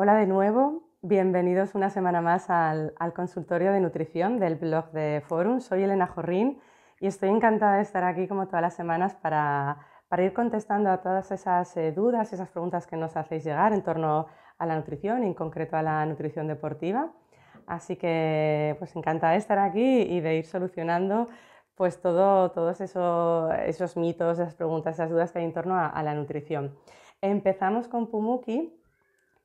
Hola de nuevo, bienvenidos una semana más al, consultorio de nutrición del blog de Forum. Soy Elena Jorrín y estoy encantada de estar aquí como todas las semanas para, ir contestando a todas esas eh, dudas dudas, esas preguntas que nos hacéis llegar en torno a la nutrición en concreto a la nutrición deportiva. Así que pues encantada de estar aquí y de ir solucionando pues todos esos mitos, esas preguntas, esas dudas que hay en torno a la nutrición. Empezamos con Pumuki,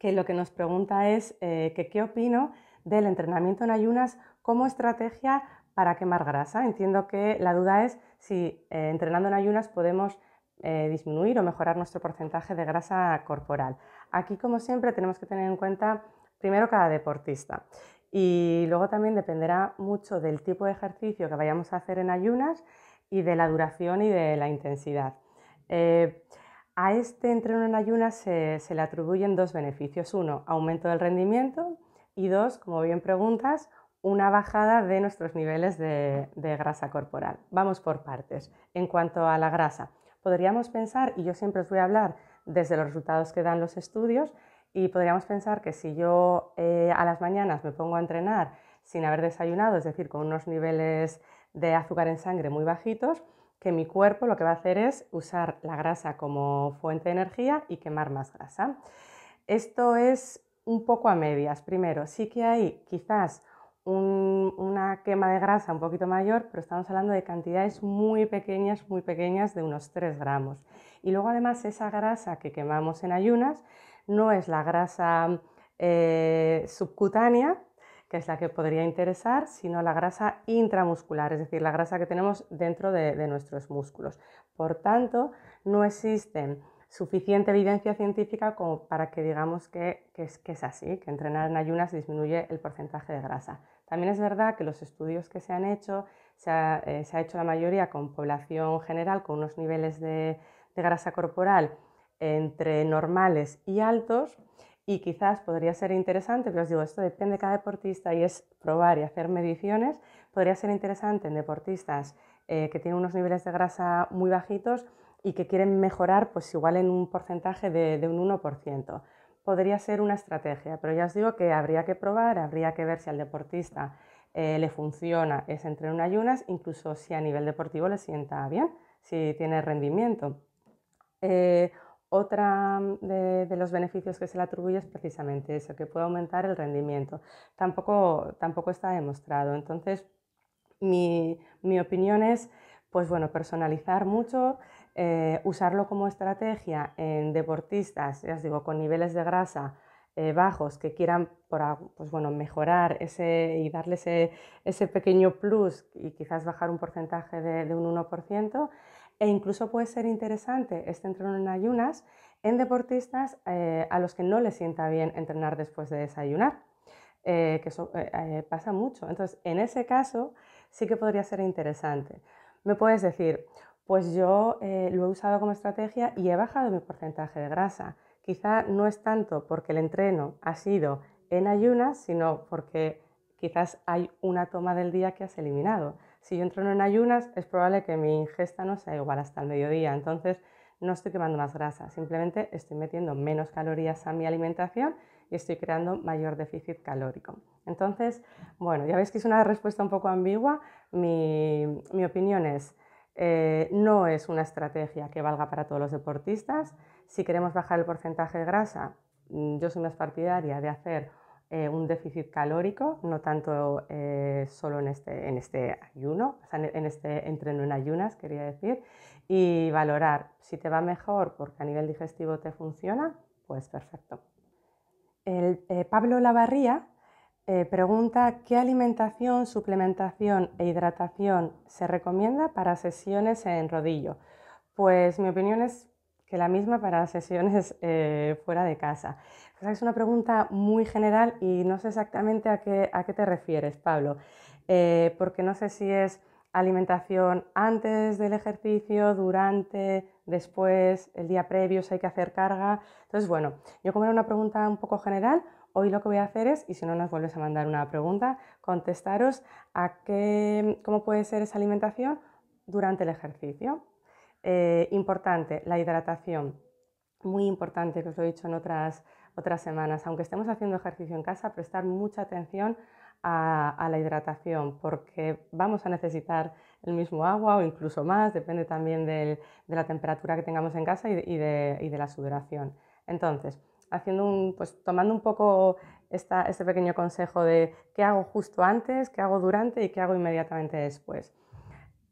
que lo que nos pregunta es eh, qué opino del entrenamiento en ayunas como estrategia para quemar grasa. Entiendo que la duda es si eh, entrenando en ayunas podemos eh, disminuir o mejorar nuestro porcentaje de grasa corporal. Aquí, como siempre, tenemos que tener en cuenta primero cada deportista y luego también dependerá mucho del tipo de ejercicio que vayamos a hacer en ayunas y de la duración y de la intensidad. A este entreno en ayunas se, le atribuyen dos beneficios. Uno, aumento del rendimiento y dos, como bien preguntas, una bajada de nuestros niveles de, grasa corporal. Vamos por partes. En cuanto a la grasa, podríamos pensar, y yo siempre os voy a hablar desde los resultados que dan los estudios, y podríamos pensar que si yo eh, a las mañanas me pongo a entrenar sin haber desayunado, es decir, con unos niveles de azúcar en sangre muy bajitos, que mi cuerpo lo que va a hacer es usar la grasa como fuente de energía y quemar más grasa. Esto es un poco a medias. Primero, sí que hay quizás una quema de grasa un poquito mayor, pero estamos hablando de cantidades muy pequeñas, muy pequeñas, de unos 3 gramos. Y luego además esa grasa que quemamos en ayunas no es la grasa eh, subcutánea, que es la que podría interesar, sino la grasa intramuscular, es decir, la grasa que tenemos dentro de, nuestros músculos. Por tanto, no existe suficiente evidencia científica para que digamos que, es, así, que entrenar en ayunas disminuye el porcentaje de grasa. También es verdad que los estudios que se han hecho, se ha, eh, hecho la mayoría con población general, con unos niveles de grasa corporal entre normales y altos, y quizás podría ser interesante, pero os digo, esto depende de cada deportista y es probar y hacer mediciones, podría ser interesante en deportistas eh, que tienen unos niveles de grasa muy bajitos y que quieren mejorar pues igual en un porcentaje de, un 1%. Podría ser una estrategia, pero ya os digo que habría que probar, habría que ver si al deportista eh, le funciona ese entreno ayunas, incluso si a nivel deportivo le sienta bien, si tiene rendimiento. Eh, otra mm, de, los beneficios que se le atribuye es precisamente eso, que puede aumentar el rendimiento. Tampoco, tampoco está demostrado. Entonces, mi, opinión es, pues bueno, personalizar mucho, eh, usarlo como estrategia en deportistas, ya os digo, con niveles de grasa eh, bajos que quieran pues mejorar y darle ese, pequeño plus y quizás bajar un porcentaje de un 1% e incluso puede ser interesante este entreno en ayunas en deportistas eh, a los que no les sienta bien entrenar después de desayunar, eh, que eso eh, pasa mucho. Entonces, en ese caso sí que podría ser interesante. Me puedes decir, pues yo lo he usado como estrategia y he bajado mi porcentaje de grasa. Quizá no es tanto porque el entreno ha sido en ayunas, sino porque quizás hay una toma del día que has eliminado. Si yo entro en ayunas, es probable que mi ingesta no sea igual hasta el mediodía. Entonces, no estoy quemando más grasa, simplemente estoy metiendo menos calorías a mi alimentación y estoy creando mayor déficit calórico. Entonces, bueno, ya veis que es una respuesta un poco ambigua. Mi, opinión es, eh, no es una estrategia que valga para todos los deportistas. Si queremos bajar el porcentaje de grasa, mm, yo soy más partidaria de hacer eh, un déficit calórico, no tanto eh, solo en este, en este ayuno, o sea, en este entreno en ayunas, quería decir, y valorar si te va mejor porque a nivel digestivo te funciona, pues perfecto. El, eh, Pablo Lavarría pregunta qué alimentación, suplementación e hidratación se recomienda para sesiones en rodillo. Pues mi opinión es que la misma para sesiones eh, fuera de casa. es una pregunta muy general y no sé exactamente a qué, te refieres, Pablo, eh, porque no sé si es alimentación antes del ejercicio, durante, después, el día previo, si hay que hacer carga. Entonces, bueno, yo como era una pregunta un poco general, hoy lo que voy a hacer es, y si no nos vuelves a mandar una pregunta, contestaros a cómo puede ser esa alimentación durante el ejercicio. Eh, importante, la hidratación. Muy importante, que os lo he dicho en otras, semanas. Aunque estemos haciendo ejercicio en casa, prestar mucha atención a, la hidratación, porque vamos a necesitar el mismo agua o incluso más, depende también de la temperatura que tengamos en casa y de, la sudoración. Entonces, haciendo un, pues, tomando un poco este pequeño consejo de qué hago justo antes, qué hago durante y qué hago inmediatamente después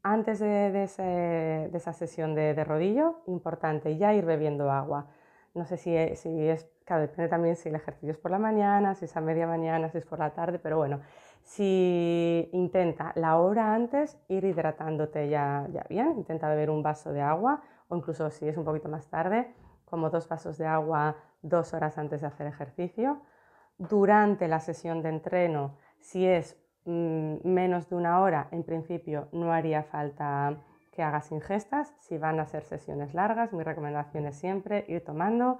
antes de, esa sesión de, rodillo, importante ya ir bebiendo agua. No sé eh, si, es, claro, depende también si el ejercicio es por la mañana, si es a media mañana, si es por la tarde, pero bueno, si intenta la hora antes ir hidratándote ya, ya bien, intenta beber un vaso de agua o incluso si es un poquito más tarde, como dos vasos de agua dos horas antes de hacer ejercicio. Durante la sesión de entreno, si es Mm, menos de una hora, en principio, no haría falta que hagas ingestas. Si van a ser sesiones largas, mi recomendación es siempre ir tomando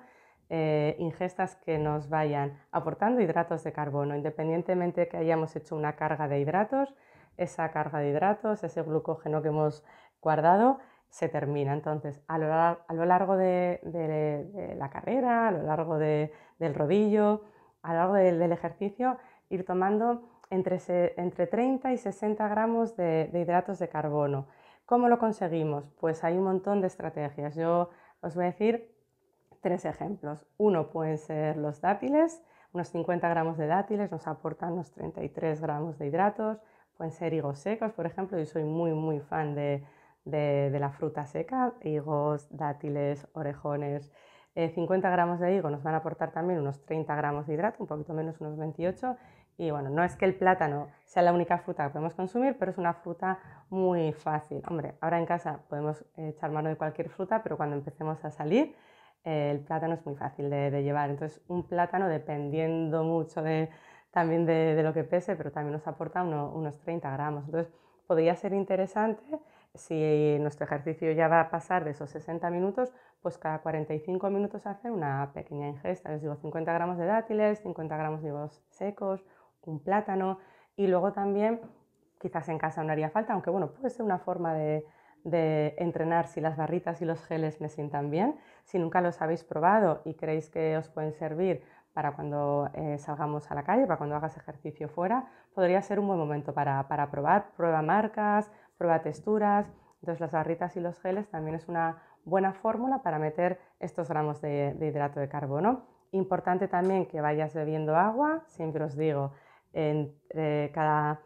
eh, ingestas que nos vayan aportando hidratos de carbono, independientemente de que hayamos hecho una carga de hidratos, esa carga de hidratos, ese glucógeno que hemos guardado, se termina. Entonces, a lo, largo de, la carrera, a lo largo del rodillo, a lo largo del, ejercicio ir tomando entre, 30 y 60 gramos de, hidratos de carbono. ¿Cómo lo conseguimos? Pues hay un montón de estrategias. Yo os voy a decir tres ejemplos. Uno pueden ser los dátiles. Unos 50 gramos de dátiles nos aportan unos 33 gramos de hidratos. Pueden ser higos secos, por ejemplo. Yo soy muy, muy fan de la fruta seca, higos, dátiles, orejones, 50 eh, gramos de higo nos van a aportar también unos 30 gramos de hidrato, un poquito menos, unos 28. Y bueno, no es que el plátano sea la única fruta que podemos consumir, pero es una fruta muy fácil. Hombre, ahora en casa podemos eh, echar mano de cualquier fruta, pero cuando empecemos a salir, eh, el plátano es muy fácil de, llevar. Entonces, un plátano, dependiendo mucho de, también de, lo que pese, pero también nos aporta unos 30 gramos. Entonces, podría ser interesante si nuestro ejercicio ya va a pasar de esos 60 minutos, pues cada 45 minutos hacer una pequeña ingesta. Les digo 50 gramos de dátiles, 50 gramos de higos secos, un plátano y luego también quizás en casa no haría falta, aunque bueno, puede ser una forma de, entrenar si las barritas y los geles me sientan bien. Si nunca los habéis probado y creéis que os pueden servir para cuando eh, salgamos a la calle, para cuando hagas ejercicio fuera, podría ser un buen momento para, para probar, prueba marcas, prueba texturas. Entonces las barritas y los geles también es una buena fórmula para meter estos gramos de, hidrato de carbono. Importante también que vayas bebiendo agua, siempre os digo, entre eh, cada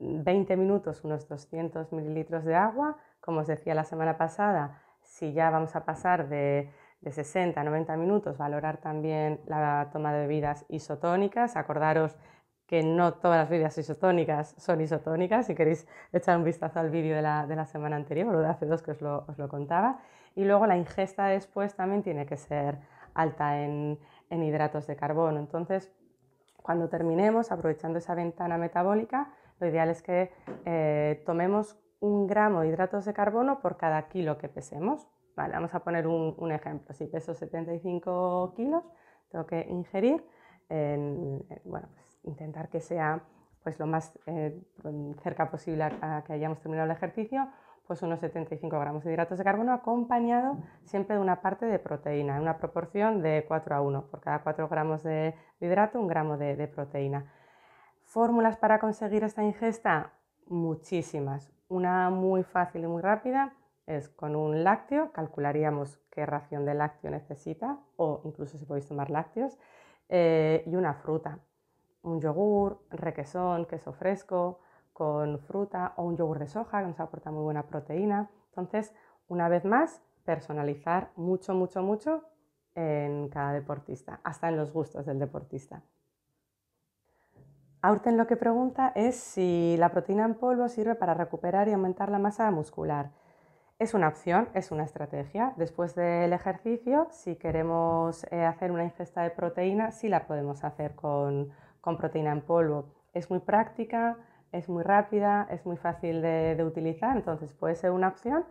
20 minutos unos 200 mililitros de agua. Como os decía la semana pasada, si ya vamos a pasar de, de 60 a 90 minutos, valorar también la toma de bebidas isotónicas. Acordaros que no todas las bebidas isotónicas son isotónicas, si queréis echar un vistazo al vídeo de la, de la, semana anterior o de hace dos que os lo, os lo, contaba. Y luego la ingesta después también tiene que ser alta en, en hidratos de carbono. Entonces, cuando terminemos, aprovechando esa ventana metabólica, lo ideal es que eh, tomemos un gramo de hidratos de carbono por cada kilo que pesemos. Vale, vamos a poner un, un ejemplo. Si peso 75 kilos, tengo que ingerir bueno, pues intentar que sea pues lo más eh, cerca posible a, que hayamos terminado el ejercicio, pues unos 75 gramos de hidratos de carbono acompañado siempre de una parte de proteína, en una proporción de 4 a 1, por cada 4 gramos de hidrato, un gramo de, proteína. Fórmulas para conseguir esta ingesta, muchísimas. Una muy fácil y muy rápida es con un lácteo, calcularíamos qué ración de lácteo necesita o incluso si podéis tomar lácteos, eh, y una fruta un yogur, requesón, queso fresco, con fruta o un yogur de soja que nos aporta muy buena proteína. Entonces, una vez más, personalizar mucho, mucho, mucho en cada deportista, hasta en los gustos del deportista. Aurten lo que pregunta es si la proteína en polvo sirve para recuperar y aumentar la masa muscular. Es una opción, es una estrategia. Después del ejercicio, si queremos eh, hacer una ingesta de proteína, sí la podemos hacer con, con proteína en polvo. Es muy práctica, es muy rápida, es muy fácil de, utilizar, entonces puede ser una opción,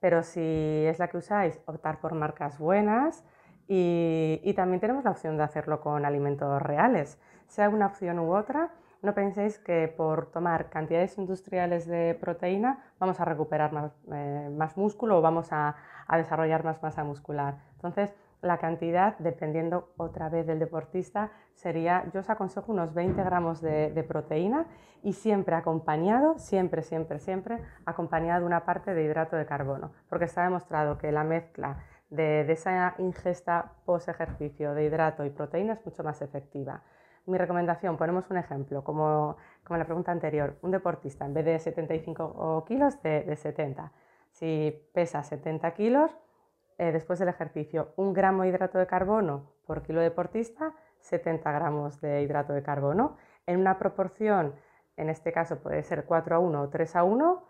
pero si es la que usáis, optar por marcas buenas, y, también tenemos la opción de hacerlo con alimentos reales. Sea una opción u otra, no penséis que por tomar cantidades industriales de proteína vamos a recuperar más, eh, músculo o vamos a, a, desarrollar más masa muscular. Entonces, la cantidad, dependiendo otra vez del deportista, sería, yo os aconsejo unos 20 gramos de, proteína y siempre acompañado, siempre, siempre, siempre acompañado de una parte de hidrato de carbono, porque está demostrado que la mezcla de, esa ingesta post ejercicio de hidrato y proteína es mucho más efectiva. Mi recomendación, ponemos un ejemplo, como, como la pregunta anterior, un deportista en vez de 75 kilos, de 70. Si pesa 70 kilos, eh, después del ejercicio, un gramo de hidrato de carbono por kilo deportista, 70 gramos de hidrato de carbono. En una proporción, en este caso puede ser 4 a 1 o 3 a 1,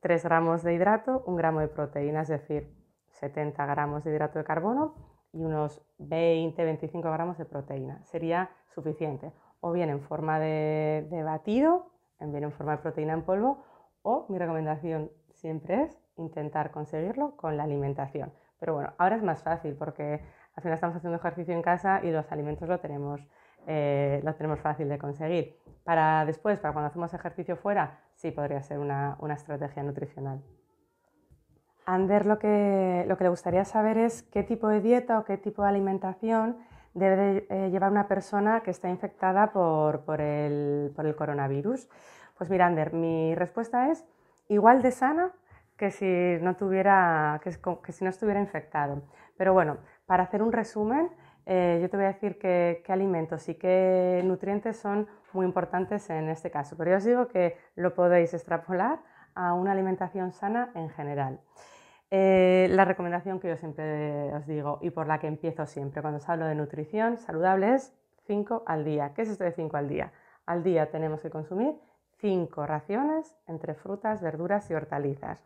3 gramos de hidrato, un gramo de proteína, es decir, 70 gramos de hidrato de carbono y unos 20-25 gramos de proteína. Sería suficiente. O bien en forma de, batido, en bien en forma de proteína en polvo, o mi recomendación siempre es intentar conseguirlo con la alimentación. Pero bueno, ahora es más fácil porque al final estamos haciendo ejercicio en casa y los alimentos lo tenemos, eh, tenemos fácil de conseguir. Para después, para cuando hacemos ejercicio fuera, sí podría ser una, estrategia nutricional. Ander lo que, le gustaría saber es qué tipo de dieta o qué tipo de alimentación debe eh, llevar una persona que está infectada por, el, por el coronavirus. Pues mira, Ander, mi respuesta es igual de sana que si no, tuviera, que, estuviera infectado. Pero bueno, para hacer un resumen, eh, yo te voy a decir qué alimentos y qué nutrientes son muy importantes en este caso. Pero yo os digo que lo podéis extrapolar a una alimentación sana en general. Eh, la recomendación que yo siempre os digo y por la que empiezo siempre cuando os hablo de nutrición saludable es 5 al día. ¿Qué es esto de 5 al día? Al día tenemos que consumir 5 raciones entre frutas, verduras y hortalizas.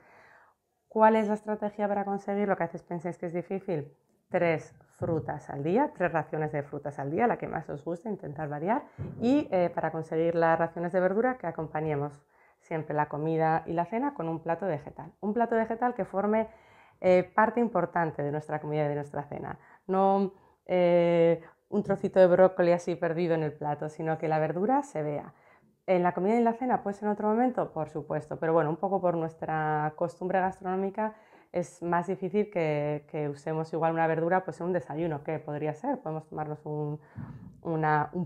¿Cuál es la estrategia para conseguir lo que a veces pensáis que es difícil? Tres frutas al día, tres raciones de frutas al día, la que más os guste, intentar variar. Y eh, para conseguir las raciones de verdura, que acompañemos siempre la comida y la cena con un plato vegetal. Un plato vegetal que forme eh, parte importante de nuestra comida y de nuestra cena. No eh, un trocito de brócoli así perdido en el plato, sino que la verdura se vea. En la comida y en la cena, pues en otro momento, por supuesto, pero bueno, un poco por nuestra costumbre gastronómica es más difícil que, usemos igual una verdura pues en un desayuno, que podría ser, podemos tomarnos un,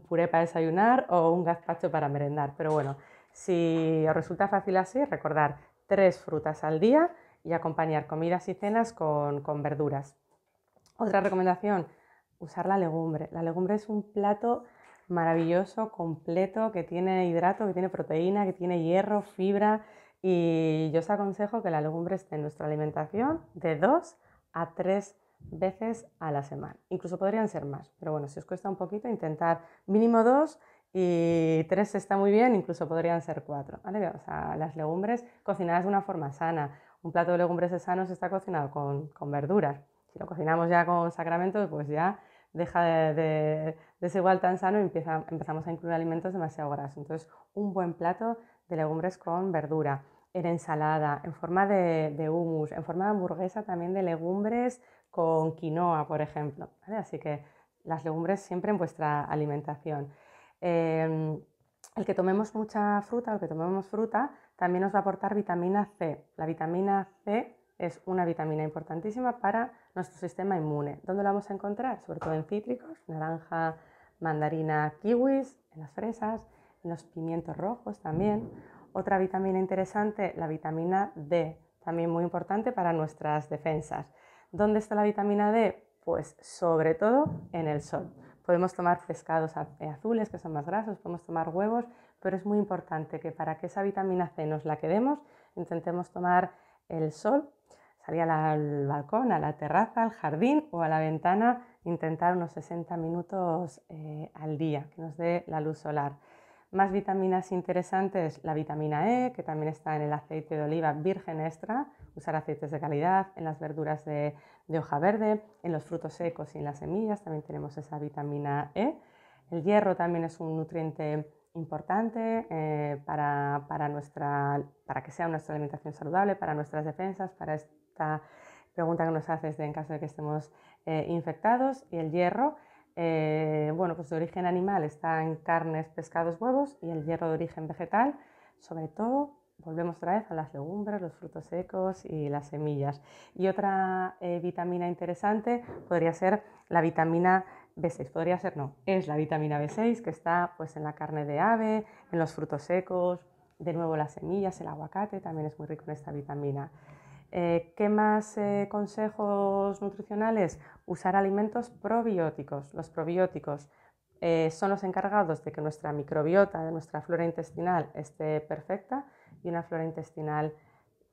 puré para desayunar o un gazpacho para merendar, pero bueno, si os resulta fácil así, recordar tres frutas al día y acompañar comidas y cenas con verduras. Otra recomendación, usar la legumbre. La legumbre es un plato maravilloso, completo, que tiene hidrato, que tiene proteína, que tiene hierro, fibra. Y yo os aconsejo que la legumbre esté en nuestra alimentación de dos a tres veces a la semana. Incluso podrían ser más, pero bueno, si os cuesta un poquito, intentar mínimo dos y tres está muy bien, incluso podrían ser cuatro. las legumbres cocinadas de una forma sana. Un plato de legumbres sanos está cocinado con, con verduras. Si lo cocinamos ya con sacramentos, pues ya deja de, ser igual tan sano y empezamos a incluir alimentos demasiado grasos. Entonces, un buen plato de legumbres con verdura, en ensalada, en forma de, humus, hummus, en forma de hamburguesa también de legumbres con quinoa, por ejemplo. Así que las legumbres siempre en vuestra alimentación. Em, el que tomemos mucha fruta el que tomemos fruta también nos va a aportar vitamina C. La vitamina C es una vitamina importantísima para nuestro sistema inmune. ¿Dónde la vamos a encontrar? Sobre todo en cítricos, naranja, mandarina, kiwis, en las fresas, en los pimientos rojos también. Otra vitamina interesante, la vitamina D, también muy importante para nuestras defensas. ¿Dónde está la vitamina D? Pues sobre todo en el sol. Podemos tomar pescados eh, azules que son más grasos, podemos tomar huevos, pero es muy importante que para que esa vitamina C nos la quedemos, intentemos tomar el sol, salir al balcón, a la terraza, al jardín o a la ventana, intentar unos 60 minutos eh, al día que nos dé la luz solar. Más vitaminas interesantes, la vitamina E, que también está en el aceite de oliva virgen extra, usar aceites de calidad, en las verduras de, de hoja verde, en los frutos secos y en las semillas también tenemos esa vitamina E. El hierro también es un nutriente importante eh, para, para, nuestra, para que sea nuestra alimentación saludable, para nuestras defensas, para esta pregunta que nos haces en caso de que estemos eh, infectados. Y el hierro, eh, bueno, pues de origen animal está en carnes, pescados, huevos y el hierro de origen vegetal, sobre todo, volvemos otra vez a las legumbres, los frutos secos y las semillas. Y otra vitamina interesante podría ser la vitamina B6, podría ser no, es la vitamina B6 que está pues en la carne de ave, en los frutos secos, de nuevo las semillas, el aguacate también es muy rico en esta vitamina. Eh, ¿Qué más eh, consejos nutricionales? Usar alimentos probióticos. Los probióticos eh, son los encargados de que nuestra microbiota, de nuestra flora intestinal esté perfecta y una flora intestinal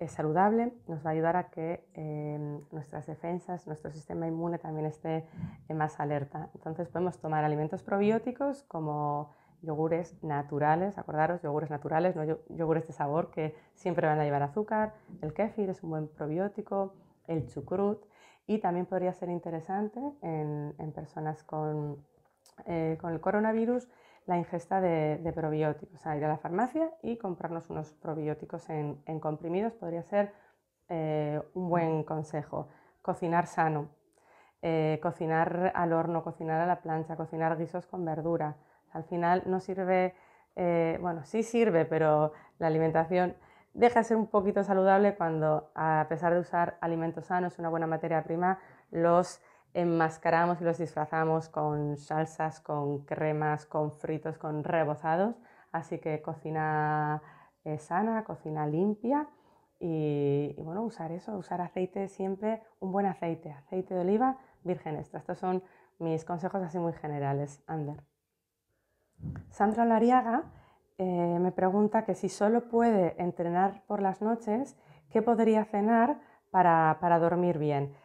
saludable, nos va a ayudar a que em, nuestras defensas, nuestro sistema inmune también esté más alerta. Entonces podemos tomar alimentos probióticos como yogures naturales, acordaros, yogures naturales, no yogures de sabor que siempre van a llevar azúcar, el kéfir es un buen probiótico, el chucrut y también podría ser interesante en, personas con, eh, con el coronavirus la ingesta de, probióticos, ir a la farmacia y comprarnos unos probióticos en, comprimidos podría ser eh, un buen consejo. Cocinar sano, eh, cocinar al horno, cocinar a la plancha, cocinar guisos con verdura. Al final no sirve, eh, bueno, sí sirve, pero la alimentación deja de ser un poquito saludable cuando, a pesar de usar alimentos sanos, una buena materia prima, los enmascaramos y los disfrazamos con salsas, con cremas, con fritos, con rebozados. Así que cocina eh, sana, cocina limpia y, bueno, usar eso, usar aceite siempre, un buen aceite, aceite de oliva virgen extra. Estos son mis consejos así muy generales, Ander. Sandra Lariaga eh, me pregunta que si solo puede entrenar por las noches, ¿qué podría cenar para dormir bien?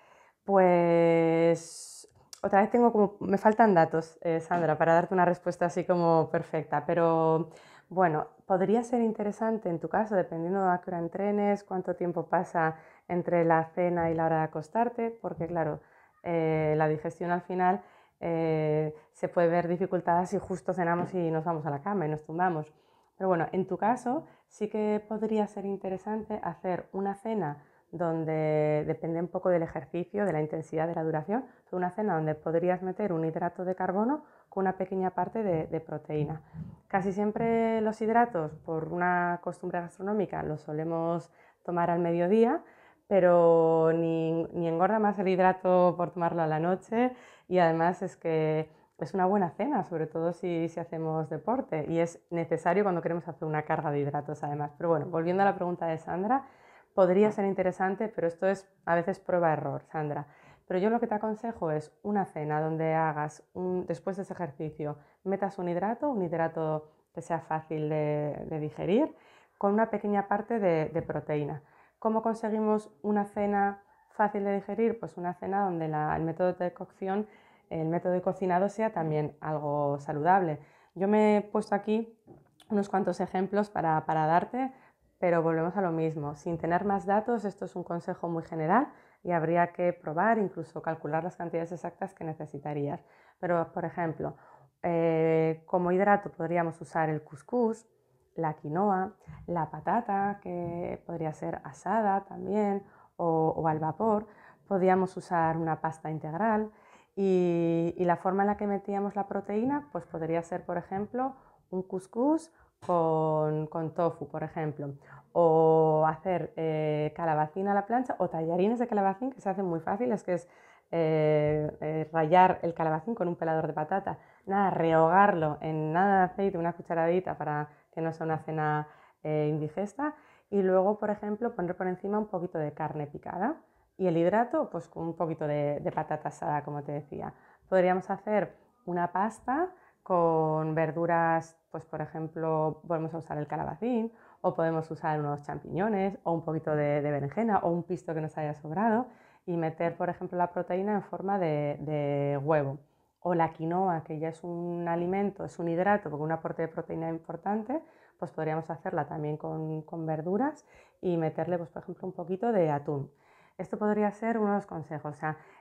Pues otra vez tengo como, me faltan datos, eh, Sandra, para darte una respuesta así como perfecta, pero bueno, podría ser interesante en tu caso, dependiendo de a qué hora entrenes, cuánto tiempo pasa entre la cena y la hora de acostarte, porque claro, eh, la digestión al final eh, se puede ver dificultada si justo cenamos y nos vamos a la cama y nos tumbamos. Pero bueno, en tu caso sí que podría ser interesante hacer una cena donde depende un poco del ejercicio, de la intensidad, de la duración. Es una cena donde podrías meter un hidrato de carbono con una pequeña parte de, proteína. Casi siempre los hidratos, por una costumbre gastronómica, los solemos tomar al mediodía, pero ni, engorda más el hidrato por tomarlo a la noche y además es que es una buena cena, sobre todo si, hacemos deporte y es necesario cuando queremos hacer una carga de hidratos además. Pero bueno, volviendo a la pregunta de Sandra, podría ser interesante, pero esto es a veces prueba-error, Sandra. Pero yo lo que te aconsejo es una cena donde hagas, después de ese ejercicio, metas un hidrato, un hidrato que sea fácil de, digerir, con una pequeña parte de, proteína. ¿Cómo conseguimos una cena fácil de digerir? Pues una cena donde el método de cocción, el método de cocinado sea también algo saludable. Yo me he puesto aquí unos cuantos ejemplos para darte pero volvemos a lo mismo. Sin tener más datos, esto es un consejo muy general y habría que probar, incluso calcular las cantidades exactas que necesitarías. Pero, por ejemplo, eh, como hidrato podríamos usar el couscous, la quinoa, la patata, que podría ser asada también, o, al vapor. Podríamos usar una pasta integral. Y, y la forma en la que metíamos la proteína, pues podría ser, por ejemplo, un couscous con, tofu, por ejemplo, o hacer eh, calabacín a la plancha o tallarines de calabacín que se hacen muy fáciles, que es eh, eh, rayar el calabacín con un pelador de patata, nada, rehogarlo en nada de aceite, una cucharadita para que no sea una cena indigesta y luego, por ejemplo, poner por encima un poquito de carne picada y el hidrato, pues con un poquito de, de patata asada, como te decía. Podríamos hacer una pasta con verduras, pues por ejemplo, podemos usar el calabacín o podemos usar unos champiñones o un poquito de, berenjena o un pisto que nos haya sobrado y meter, por ejemplo, la proteína en forma de, huevo. O la quinoa, que ya es un alimento, es un hidrato con un aporte de proteína importante, pues podríamos hacerla también con, verduras y meterle, pues, por ejemplo, un poquito de atún. Esto podría ser uno de los consejos,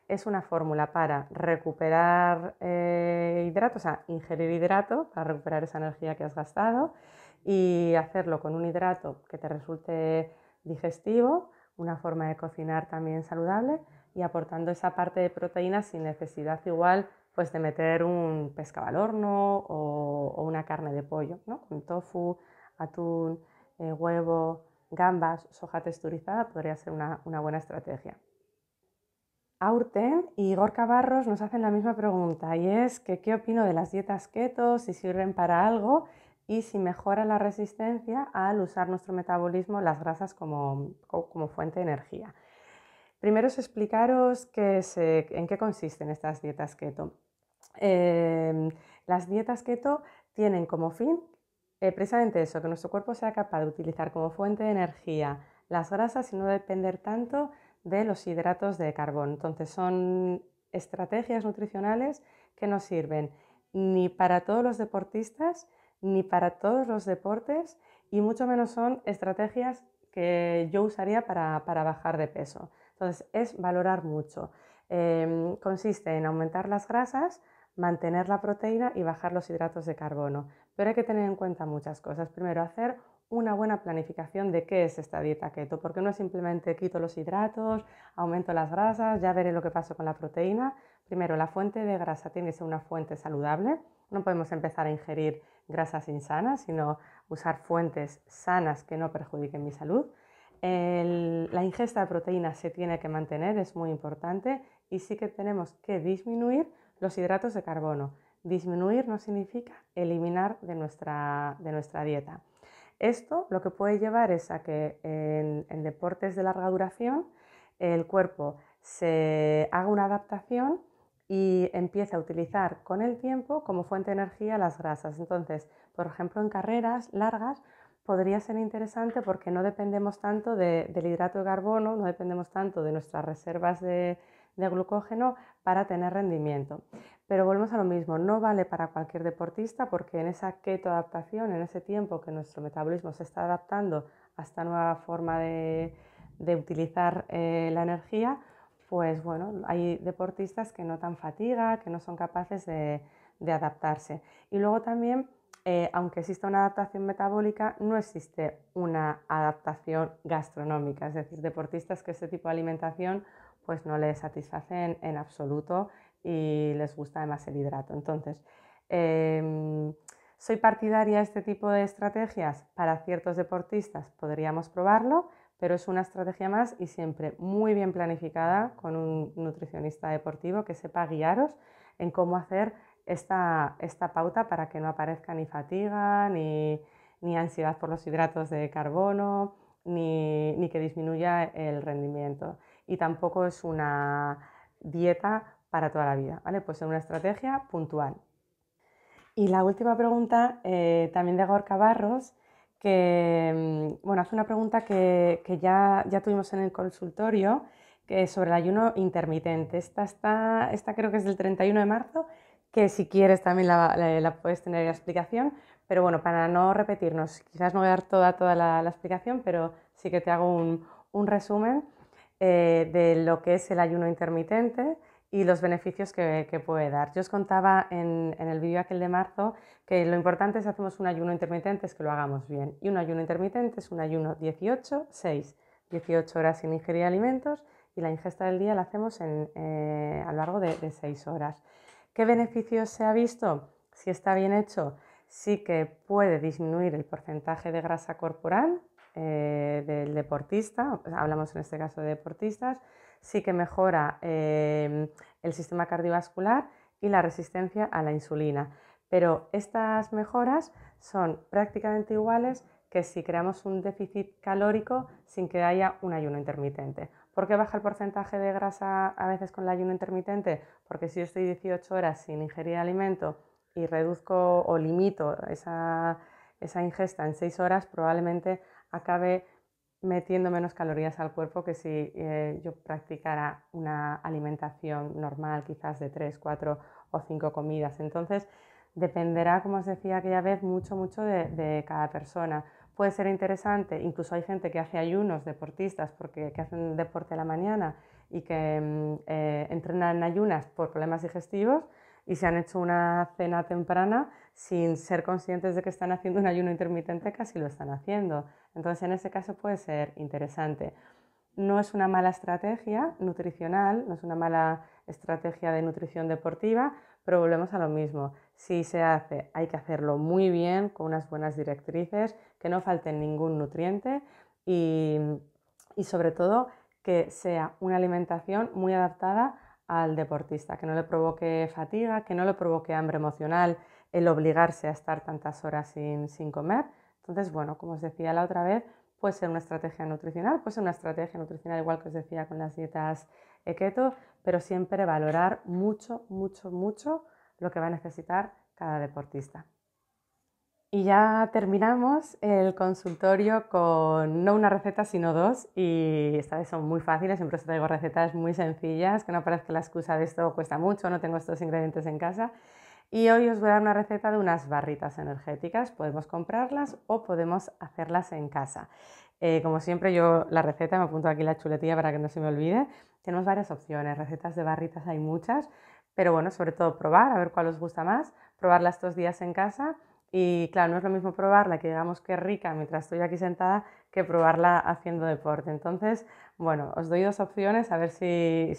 es una fórmula para recuperar eh, hidratos, hidrato, o sea, ingerir hidrato para recuperar esa energía que has gastado y hacerlo con un hidrato que te resulte digestivo, una forma de cocinar también saludable y aportando esa parte de proteína sin necesidad igual pues de meter un pescado al horno o, una carne de pollo, ¿no? Con tofu, atún, eh, huevo, gambas, soja texturizada podría ser una buena estrategia. Aurten y Gorka Barros nos hacen la misma pregunta y es que qué opino de las dietas keto, si sirven para algo y si mejora la resistencia al usar nuestro metabolismo las grasas como, fuente de energía. Primero es explicaros eh, en qué consisten estas dietas keto. Em, las dietas keto tienen como fin eh, precisamente eso, que nuestro cuerpo sea capaz de utilizar como fuente de energía las grasas y no depender tanto de los hidratos de carbón. Entonces son estrategias nutricionales que no sirven ni para todos los deportistas, ni para todos los deportes, y mucho menos son estrategias que yo usaría para, bajar de peso. Entonces es valorar mucho. Em, consiste en aumentar las grasas, mantener la proteína y bajar los hidratos de carbono. Pero hay que tener en cuenta muchas cosas. Primero, hacer una buena planificación de qué es esta dieta keto, porque no es simplemente quito los hidratos, aumento las grasas, ya veré lo que pasa con la proteína. Primero, la fuente de grasa tiene que ser una fuente saludable, no podemos empezar a ingerir grasas insanas, sino usar fuentes sanas que no perjudiquen mi salud. la ingesta de proteínas se tiene que mantener, es muy importante, y sí que tenemos que disminuir los hidratos de carbono. Disminuir no significa eliminar de nuestra dieta. Esto lo que puede llevar es a que en, deportes de larga duración el cuerpo se haga una adaptación y empiece a utilizar con el tiempo como fuente de energía las grasas. Entonces, por ejemplo, en carreras largas podría ser interesante porque no dependemos tanto del hidrato de carbono, no dependemos tanto de nuestras reservas de, glucógeno para tener rendimiento. Pero volvemos a lo mismo, no vale para cualquier deportista porque en esa ketoadaptación, en ese tiempo que nuestro metabolismo se está adaptando a esta nueva forma de, utilizar eh, la energía, pues bueno, hay deportistas que notan fatiga, que no son capaces de, adaptarse. Y luego también, eh, aunque exista una adaptación metabólica, no existe una adaptación gastronómica, es decir, deportistas que este tipo de alimentación pues no les satisfacen en absoluto y les gusta además el hidrato. Entonces, em, ¿soy partidaria de este tipo de estrategias? Para ciertos deportistas podríamos probarlo, pero es una estrategia más y siempre muy bien planificada con un nutricionista deportivo que sepa guiaros en cómo hacer esta, pauta para que no aparezca ni fatiga, ni, ni ansiedad por los hidratos de carbono, ni, ni que disminuya el rendimiento. Y tampoco es una dieta para toda la vida, ¿vale? Pues en una estrategia puntual. Y la última pregunta, eh, también de Gorka Barros, que, mm, bueno, hace una pregunta que, ya, tuvimos en el consultorio, que es sobre el ayuno intermitente. Esta, está, esta creo que es del 31 de marzo, que si quieres también la, puedes tener la explicación, pero bueno, para no repetirnos, quizás no voy a dar toda, toda la, explicación, pero sí que te hago un, resumen eh, de lo que es el ayuno intermitente y los beneficios que, puede dar. Yo os contaba en, el vídeo aquel de marzo que lo importante es hacemos un ayuno intermitente es que lo hagamos bien. Y un ayuno intermitente es un ayuno 18, 6, 18 horas sin ingerir alimentos y la ingesta del día la hacemos eh, a lo largo de, 6 horas. ¿Qué beneficios se ha visto? Si está bien hecho, sí que puede disminuir el porcentaje de grasa corporal eh, del deportista, hablamos en este caso de deportistas, sí que mejora em, el sistema cardiovascular y la resistencia a la insulina. Pero estas mejoras son prácticamente iguales que si creamos un déficit calórico sin que haya un ayuno intermitente. ¿Por qué baja el porcentaje de grasa a veces con el ayuno intermitente? Porque si yo estoy 18 horas sin ingerir alimento y reduzco o limito esa, esa ingesta en 6 horas, probablemente acabe metiendo menos calorías al cuerpo que si eh, yo practicara una alimentación normal, quizás de 3, 4 o 5 comidas. Entonces, dependerá, como os decía aquella vez, mucho, mucho de, cada persona. Puede ser interesante, incluso hay gente que hace ayunos, deportistas, porque hacen deporte a la mañana y que mm, eh, entrenan en ayunas por problemas digestivos y se han hecho una cena temprana sin ser conscientes de que están haciendo un ayuno intermitente, casi lo están haciendo. Entonces, en ese caso puede ser interesante. No es una mala estrategia nutricional, no es una mala estrategia de nutrición deportiva, pero volvemos a lo mismo. Si se hace, hay que hacerlo muy bien, con unas buenas directrices, que no falten ningún nutriente y, y sobre todo que sea una alimentación muy adaptada al deportista, que no le provoque fatiga, que no le provoque hambre emocional, el obligarse a estar tantas horas sin, comer. Entonces, bueno, como os decía la otra vez, puede ser una estrategia nutricional, puede ser una estrategia nutricional igual que os decía con las dietas eh, keto, pero siempre valorar mucho, mucho, mucho lo que va a necesitar cada deportista. Y ya terminamos el consultorio con no una receta, sino dos. Y vez son muy fáciles, siempre os traigo recetas muy sencillas, que no parezca la excusa de esto cuesta mucho, no tengo estos ingredientes en casa. Y hoy os voy a dar una receta de unas barritas energéticas. Podemos comprarlas o podemos hacerlas en casa. Eh, como siempre, yo la receta, me apunto aquí la chuletilla para que no se me olvide. Tenemos varias opciones, recetas de barritas hay muchas, pero bueno, sobre todo probar, a ver cuál os gusta más, probarla estos días en casa. Y claro, no es lo mismo probarla, que digamos que rica mientras estoy aquí sentada, que probarla haciendo deporte. Entonces, bueno, os doy dos opciones, a ver si,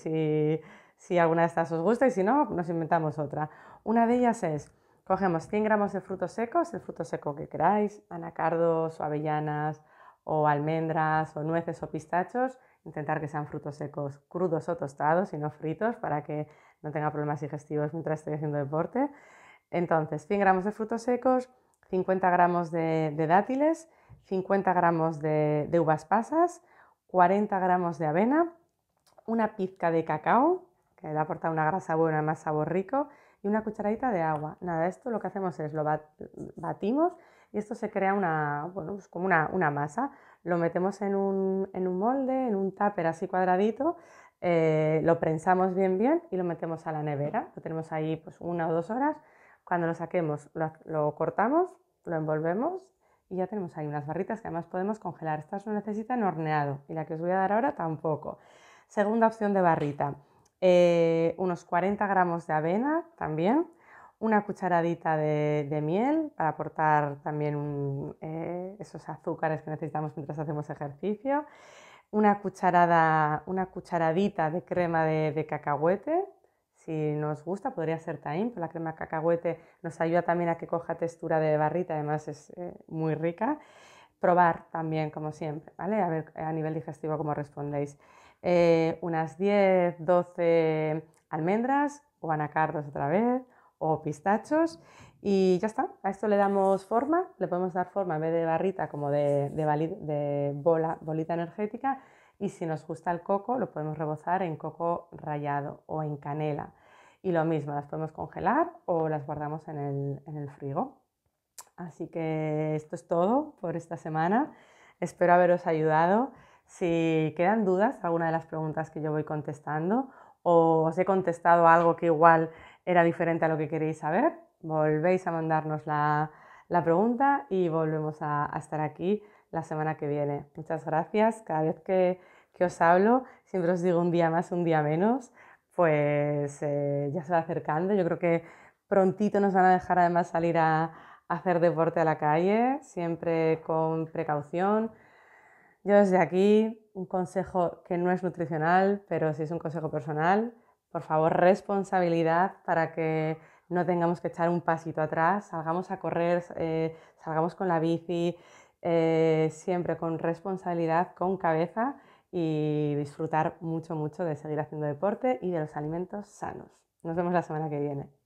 si alguna de estas os gusta y si no, nos inventamos otra. Una de ellas es, cogemos 100 gramos de frutos secos, el fruto seco que queráis, anacardos o avellanas o almendras o nueces o pistachos, intentar que sean frutos secos crudos o tostados y no fritos para que no tenga problemas digestivos mientras estoy haciendo deporte. Entonces, 100 gramos de frutos secos, 50 gramos de, dátiles, 50 gramos de, uvas pasas, 40 gramos de avena, una pizca de cacao, que le aporta una grasa buena, más sabor rico, y una cucharadita de agua. Nada, esto lo que hacemos es lo batimos y esto se crea una, pues como una, masa. Lo metemos en un, molde, en un tupper así cuadradito, eh, lo prensamos bien bien y lo metemos a la nevera. Lo tenemos ahí pues una o dos horas. Cuando lo saquemos lo cortamos, lo envolvemos y ya tenemos ahí unas barritas que además podemos congelar. Estas no necesitan horneado y la que os voy a dar ahora tampoco. Segunda opción de barrita. Eh, unos 40 gramos de avena también, una cucharadita de, miel para aportar también eh, esos azúcares que necesitamos mientras hacemos ejercicio, una, cucharada, una cucharadita de crema de, cacahuete, si nos gusta, podría ser taín, pero la crema de cacahuete nos ayuda también a que coja textura de barrita, además es eh, muy rica. Probar también, como siempre, A ver a nivel digestivo cómo respondéis. Eh, unas 10, 12 almendras o anacardos otra vez o pistachos y ya está. A esto le damos forma, le podemos dar forma en vez de barrita como de, bola, bolita energética y si nos gusta el coco lo podemos rebozar en coco rallado o en canela. Y lo mismo, las podemos congelar o las guardamos en el, en el frigo. Así que esto es todo por esta semana. Espero haberos ayudado. Si quedan dudas, alguna de las preguntas que yo voy contestando, o os he contestado algo que igual era diferente a lo que queréis saber, volvéis a mandarnos la, pregunta y volvemos a, estar aquí la semana que viene. Muchas gracias. Cada vez que, os hablo, siempre os digo un día más, un día menos, pues eh, ya se va acercando. Yo creo que prontito nos van a dejar además salir a hacer deporte a la calle, siempre con precaución yo desde aquí, un consejo que no es nutricional, pero sí es un consejo personal, por favor, responsabilidad para que no tengamos que echar un pasito atrás, salgamos a correr, eh, salgamos con la bici, eh, siempre con responsabilidad, con cabeza y disfrutar mucho, mucho de seguir haciendo deporte y de los alimentos sanos. Nos vemos la semana que viene.